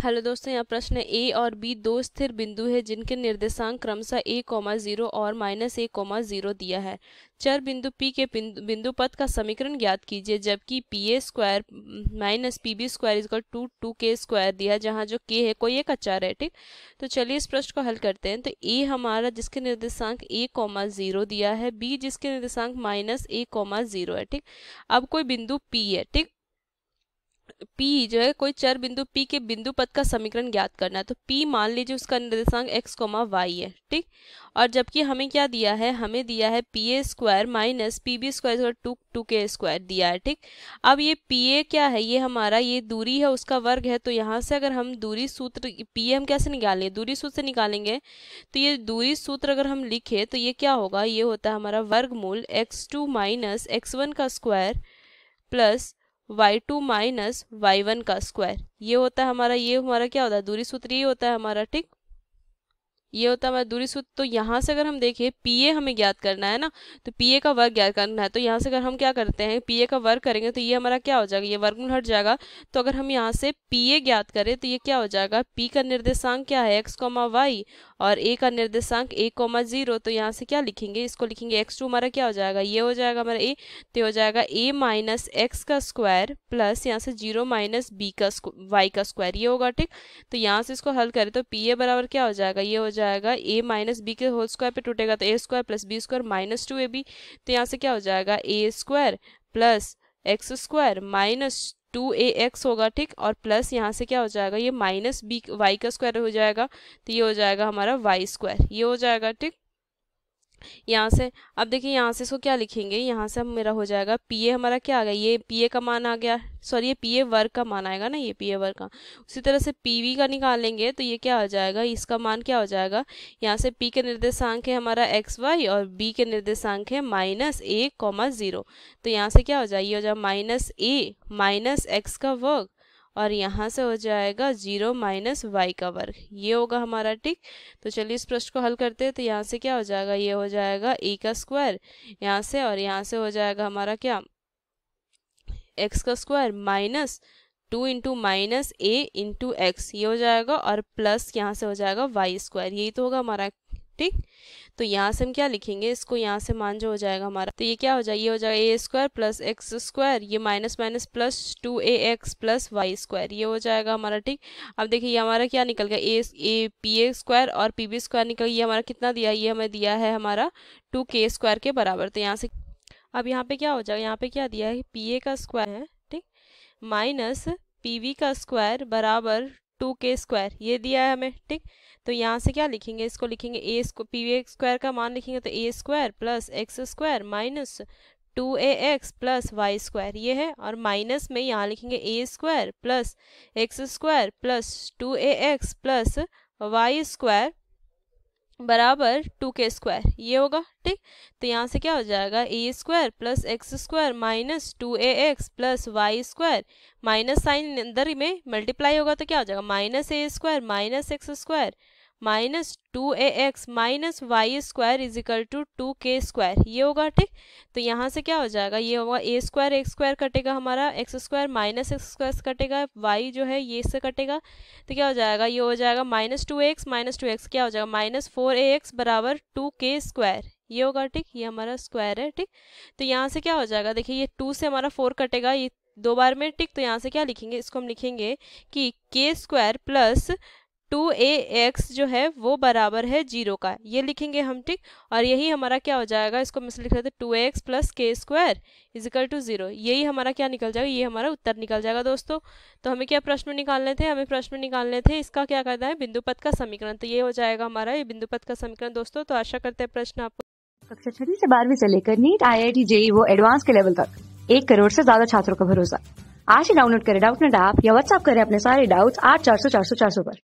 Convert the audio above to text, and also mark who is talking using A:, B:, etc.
A: hello दोस्तों यहाँ प्रश्न ए और बी दो स्थिर बिंदु है जिनके निर्देशांक क्रमशः ए कॉमा जीरो और माइनस ए कॉमा जीरो दिया है चर बिंदु पी के बिंदु पथ का समीकरण ज्ञात कीजिए जबकि P A square minus P B square is equal to two K square दिया है जहाँ जो के है कोई एक अच्छा है ठीक तो चलिए इस प्रश्न को हल करते हैं तो ए हमारा जिसके निर्देशांक ए कॉमा जीरो दिया है बी जिसके निर्देशांक माइनस ए कॉमा जीरो है ठीक अब कोई बिंदु पी है ठीक पी जो है कोई चर बिंदु पी के बिंदु पद का समीकरण ज्ञात करना है तो पी मान लीजिए उसका निर्देशांक एक्स कोमा वाई है ठीक और जबकि हमें क्या दिया है हमें दिया है P A square minus P B square to two K square दिया है ठीक अब ये पी ए क्या है ये हमारा ये दूरी है उसका वर्ग है तो यहाँ से अगर हम दूरी सूत्र पी ए हम कैसे निकालें दूरी सूत्र से निकालेंगे तो ये दूरी सूत्र अगर हम लिखें तो ये क्या होगा ये होता है हमारा वर्गमूल X two minus X one का square plus Y two minus Y one का स्क्वायर ये होता है हमारा ये हमारा क्या होता है दूरी सूत्र ये होता है हमारा ठीक ये होता है हमारा दूरी सूत्र तो यहाँ से अगर हम देखें पीए हमें ज्ञात करना है ना तो पीए का वर्ग ज्ञात करना है तो यहाँ से अगर हम क्या करते हैं पीए का वर्ग करेंगे तो ये हमारा क्या हो जाएगा ये वर्गमूल हट जाएगा तो अगर हम यहाँ से पीए ज्ञात करें तो ये क्या हो जाएगा पी का निर्देशांक क्या है एक्स कॉमा वाई और ए का निर्देशांक ए कोमा जीरो तो यहाँ से क्या लिखेंगे इसको लिखेंगे एक्स टू हमारा क्या हो जाएगा ये हो जाएगा हमारा ए तो हो जाएगा ए माइनस एक्स का स्क्वायर प्लस यहाँ से जीरो माइनस बी का वाई का स्क्वायर ये होगा ठीक तो यहाँ से इसको हल करें तो पी ए बराबर क्या हो जाएगा ये हो जाएगा ए माइनस बी के होल स्क्वायर पर टूटेगा तो A square plus B square minus two A B तो यहाँ से क्या हो जाएगा A square plus X square minus two A X होगा ठीक और प्लस यहाँ से क्या हो जाएगा ये माइनस बी वाई का स्क्वायर हो जाएगा तो ये हो जाएगा हमारा वाई स्क्वायर ये हो जाएगा ठीक यहाँ से अब देखिए यहाँ से इसको क्या लिखेंगे यहाँ से मेरा हो जाएगा पी ए हमारा क्या आ गया ये पी ए का मान आ गया सॉरी ये पी ए वर्ग का मान आएगा ना ये पी ए वर्ग का उसी तरह से पी वी का निकालेंगे तो ये क्या हो जाएगा इसका मान क्या हो जाएगा यहाँ से पी के निर्देशांक है हमारा एक्स वाई और बी के निर्देशांक है माइनस ए कॉमा ज़ीरो तो यहाँ से क्या हो जाए ये हो जाएगा माइनस ए माइनस एक्स का वर्ग और यहाँ से हो जाएगा जीरो माइनस वाई का वर्ग ये होगा हमारा ठीक तो चलिए इस प्रश्न को हल करते हैं तो यहाँ से क्या हो जाएगा ये हो जाएगा ए का स्क्वायर यहाँ से और यहाँ से हो जाएगा हमारा क्या एक्स का square minus two into minus A into X ये हो जाएगा और प्लस यहाँ से हो जाएगा वाई स्क्वायर यही तो होगा हमारा ठीक तो यहाँ से हम क्या लिखेंगे इसको यहाँ से मान जो हो जाएगा हमारा तो ये क्या हो जाएगा ये हो जाएगा A square plus X square ये minus minus plus two A X plus Y square ये हो जाएगा हमारा ठीक अब देखिए ये हमारा क्या निकल गया A A P A square और पी बी स्क्वायर निकल ये हमारा कितना दिया ये हमें दिया है हमारा टू के स्क्वायर के बराबर तो यहाँ से अब यहाँ पे क्या हो जाएगा यहाँ पे क्या दिया है पी ए का स्क्वायर है ठीक माइनस पी वी का स्क्वायर बराबर टू के स्क्वायर ये दिया है हमें ठीक तो यहाँ से क्या लिखेंगे इसको लिखेंगे ए पी एक्स स्क्वायर का मान लिखेंगे तो A square plus X square minus two A X plus Y square ये है और माइनस में यहाँ लिखेंगे A square plus X square plus two A X plus Y square बराबर टू के स्क्वायर ये होगा ठीक तो यहाँ से क्या हो जाएगा A square plus X square minus two A X plus Y square minus sign अंदर में मल्टीप्लाई होगा तो क्या हो जाएगा minus A square minus X square minus two A X minus Y square is equal to two K square ये होगा ठीक तो यहाँ से क्या हो जाएगा ये होगा ए स्क्वायर एक्स स्क्वायर कटेगा हमारा X square minus X square कटेगा वाई जो है ये से कटेगा तो क्या हो जाएगा ये हो जाएगा minus two X minus two X क्या हो जाएगा माइनस फोर ए एक्स बराबर टू के स्क्वायर ये होगा ठीक ये हमारा स्क्वायर है ठीक तो यहाँ से क्या हो जाएगा देखिए ये टू से हमारा फोर कटेगा ये दो बार में टिक तो यहाँ से क्या लिखेंगे इसको हम लिखेंगे कि K square plus two A X जो है वो बराबर है जीरो का ये लिखेंगे हम ठीक और यही हमारा क्या हो जाएगा इसको मैं लिख रहे थे two X plus K square is equal to zero यही हमारा क्या निकल जाएगा ये हमारा उत्तर निकल जाएगा दोस्तों तो हमें क्या प्रश्न निकालने थे हमें प्रश्न निकालने थे इसका क्या करना है बिंदुपथ का समीकरण तो ये हो जाएगा हमारा ये बिंदुपथ का समीकरण दोस्तों तो आशा करते हैं प्रश्न आपको कक्षा छठी से बारहवीं से लेकर NEET I I T JEE वो एडवांस के लेवल तक एक करोड़ से ज्यादा छात्रों का भरोसा आज ही डाउनलोड करें डाउट नेट ऐप या व्हाट्सअप करें अपने सारे डाउट्स आठ चार सौ चार सौ चार सौ पर